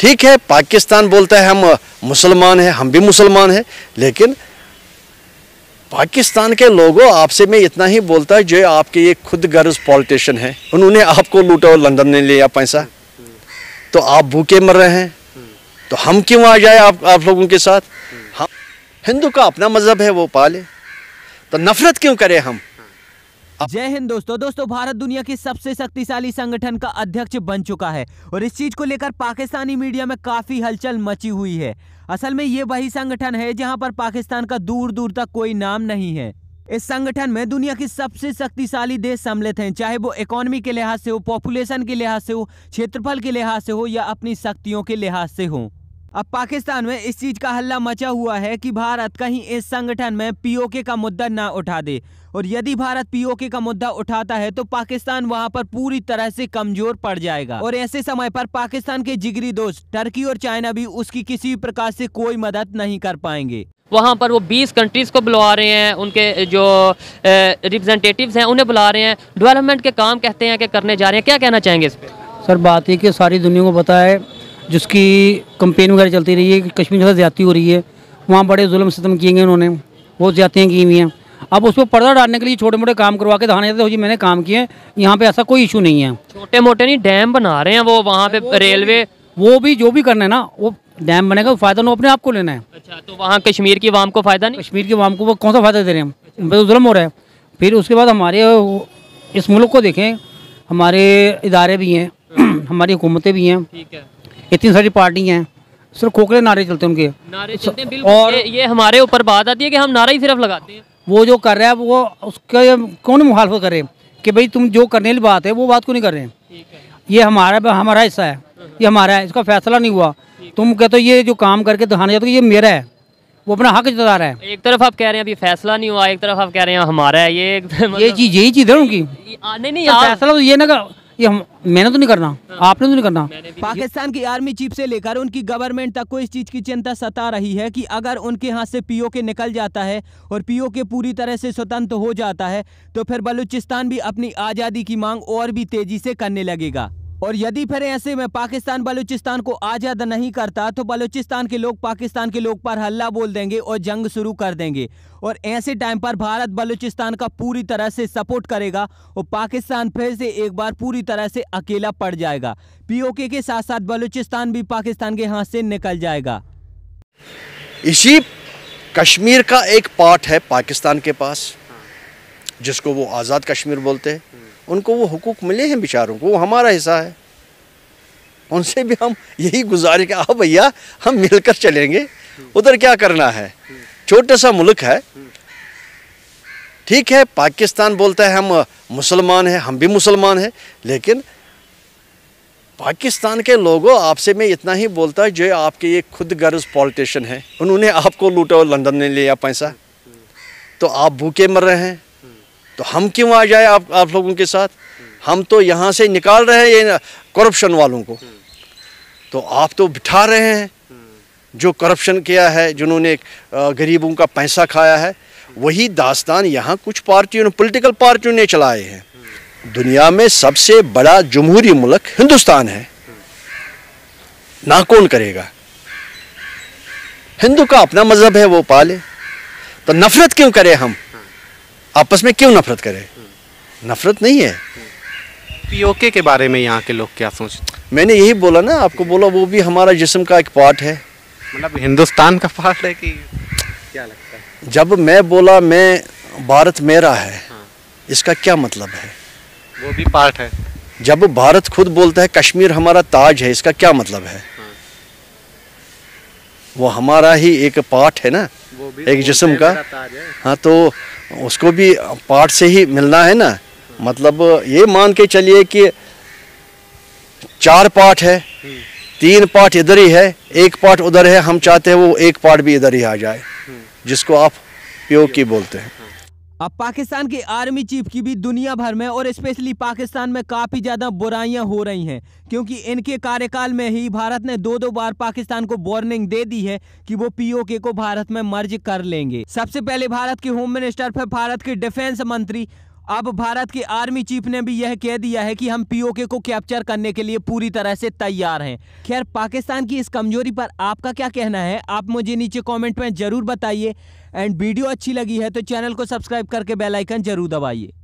ठीक है पाकिस्तान बोलता है हम मुसलमान हैं हम भी मुसलमान हैं लेकिन पाकिस्तान के लोगों आपसे मैं इतना ही बोलता है जो आपके ये खुद गर्ज पॉलिटिशियन है उन्होंने आपको लूटा और लंदन ने लिया पैसा तो आप भूखे मर रहे हैं तो हम क्यों आ जाए आप आप लोगों के साथ हम हिंदू का अपना मज़हब है वो पाले तो नफ़रत क्यों करें हम जय हिंद दोस्तों दोस्तों भारत दुनिया के सबसे शक्तिशाली संगठन का अध्यक्ष बन चुका है और इस चीज को लेकर पाकिस्तानी मीडिया में काफी हलचल मची हुई है असल में ये वही संगठन है जहाँ पर पाकिस्तान का दूर दूर तक कोई नाम नहीं है इस संगठन में दुनिया की सबसे शक्तिशाली देश सम्मिलित हैं चाहे वो इकोनॉमी के लिहाज से हो पॉपुलेशन के लिहाज से हो क्षेत्रफल के लिहाज से हो या अपनी शक्तियों के लिहाज से हो अब पाकिस्तान में इस चीज का हल्ला मचा हुआ है कि भारत कहीं इस संगठन में पीओके का मुद्दा ना उठा दे और यदि भारत पीओके का मुद्दा उठाता है तो पाकिस्तान वहां पर पूरी तरह से कमजोर पड़ जाएगा और ऐसे समय पर पाकिस्तान के जिगरी दोस्त टर्की और चाइना भी उसकी किसी प्रकार से कोई मदद नहीं कर पाएंगे वहाँ पर वो 20 कंट्रीज़ को बुला रहे हैं उनके जो रिप्रजेंटेटिव हैं उन्हें बुला रहे हैं डेवलपमेंट के काम कहते हैं कि करने जा रहे हैं क्या कहना चाहेंगे इस पर सर बात ये कि सारी दुनिया को बताए जिसकी कंपेन वगैरह चलती रही है कश्मीर के ज़्यादा हो रही है वहाँ बड़े जुल्म सितम किए गए उन्होंने बहुत ज़्यादतियाँ की हुई हैं अब उस पर पर्दा डालने के लिए छोटे मोटे काम करवा के दहाने जाते हो जी मैंने काम किए हैं यहाँ पे ऐसा कोई इशू नहीं है छोटे मोटे नहीं डैम बना रहे हैं वो वहाँ पे रेलवे वो भी जो भी करना है ना वो डैम बनेगा फायदा ना अपने आप को लेना है अच्छा तो वहाँ कश्मीर की वाम को फायदा नहीं कश्मीर की वाम को वो कौन सा फायदा दे रहे हैं उन पर तो हो रहा है फिर उसके बाद हमारे इस मुल्क को देखें हमारे इदारे भी हैं हमारी हुकूमतें भी हैं इतनी सारी पार्टी हैं सिर्फ खोखले नारे चलते हैं उनके नारे चलते हैं और ये, हमारे ऊपर बात आती है कि हम नारा ही सिर्फ लगाते हैं वो जो कर रहा है वो उसका कौन मुखालफ कर रहे हैं कि भाई तुम जो करने वाली बात है वो बात क्यों नहीं कर रहे हैं ये हमारा हमारा हिस्सा है ये हमारा है इसका फैसला नहीं हुआ तुम कहते हो ये जो काम करके दिखाने जाते हो ये मेरा है वो अपना हक जता रहा है एक तरफ आप कह रहे हैं अभी फैसला नहीं हुआ एक तरफ आप कह रहे हैं हमारा है ये मतलब ये चीज यही चीज है उनकी नहीं नहीं फैसला तो ये ना ये हम मैंने तो नहीं करना हाँ। आपने तो नहीं करना पाकिस्तान की आर्मी चीफ से लेकर उनकी गवर्नमेंट तक को इस चीज़ की चिंता सता रही है कि अगर उनके हाथ से पीओके निकल जाता है और पीओके पूरी तरह से स्वतंत्र हो जाता है तो फिर बलूचिस्तान भी अपनी आज़ादी की मांग और भी तेज़ी से करने लगेगा और यदि फिर ऐसे में पाकिस्तान बलूचिस्तान को आज़ाद नहीं करता तो बलूचिस्तान के लोग पाकिस्तान के लोग पर हल्ला बोल देंगे और जंग शुरू कर देंगे और ऐसे टाइम पर भारत बलूचिस्तान का पूरी तरह से सपोर्ट करेगा और पाकिस्तान फिर से एक बार पूरी तरह से अकेला पड़ जाएगा पीओके के साथ साथ बलूचिस्तान भी पाकिस्तान के हाथ से निकल जाएगा इसी कश्मीर का एक पार्ट है पाकिस्तान के पास जिसको वो आज़ाद कश्मीर बोलते हैं उनको वो हकूक़ मिले हैं बेचारों को वो हमारा हिस्सा है उनसे भी हम यही गुजारे कि आप भैया हम मिलकर चलेंगे उधर क्या करना है छोटा सा मुल्क है ठीक है पाकिस्तान बोलता है हम मुसलमान हैं हम भी मुसलमान हैं लेकिन पाकिस्तान के लोगों आपसे मैं इतना ही बोलता है जो आपके ये खुद गर्ज पॉलिटिशन है उन्होंने आपको लूटा और लंदन में लिया पैसा तो आप भूखे मर रहे हैं तो हम क्यों आ जाए आप आप लोगों के साथ हम तो यहाँ से निकाल रहे हैं ये करप्शन वालों को तो आप तो बिठा रहे हैं जो करप्शन किया है जिन्होंने गरीबों का पैसा खाया है वही दास्तान यहाँ कुछ पार्टियों ने पोलिटिकल पार्टियों ने चलाए हैं दुनिया में सबसे बड़ा जमहूरी मुल्क हिंदुस्तान है ना कौन करेगा हिंदू का अपना मज़हब है वो पाले तो नफ़रत क्यों करें हम आपस में क्यों नफरत करें नफरत नहीं है पीओके के बारे में यहाँ के लोग क्या सोचते मैंने यही बोला ना आपको बोला वो भी हमारा जिसम का एक पार्ट है मतलब हिंदुस्तान का पार्ट है कि क्या लगता है जब मैं बोला मैं भारत मेरा है हाँ। इसका क्या मतलब है वो भी पार्ट है जब भारत खुद बोलता है कश्मीर हमारा ताज है इसका क्या मतलब है हाँ। वो हमारा ही एक पार्ट है ना एक तो जिसम का हाँ तो उसको भी पार्ट से ही मिलना है ना मतलब ये मान के चलिए कि चार पार्ट है तीन पार्ट इधर ही है एक पार्ट उधर है हम चाहते हैं वो एक पार्ट भी इधर ही आ जाए जिसको आप पीओ की बोलते हैं अब पाकिस्तान के आर्मी चीफ की भी दुनिया भर में और स्पेशली पाकिस्तान में काफ़ी ज़्यादा बुराइयां हो रही हैं क्योंकि इनके कार्यकाल में ही भारत ने दो दो बार पाकिस्तान को वार्निंग दे दी है कि वो पीओके को भारत में मर्ज कर लेंगे सबसे पहले भारत के होम मिनिस्टर फिर भारत के डिफेंस मंत्री अब भारत के आर्मी चीफ ने भी यह कह दिया है कि हम पीओके को कैप्चर करने के लिए पूरी तरह से तैयार हैं खैर पाकिस्तान की इस कमजोरी पर आपका क्या कहना है आप मुझे नीचे कमेंट में ज़रूर बताइए एंड वीडियो अच्छी लगी है तो चैनल को सब्सक्राइब करके बेल आइकन जरूर दबाइए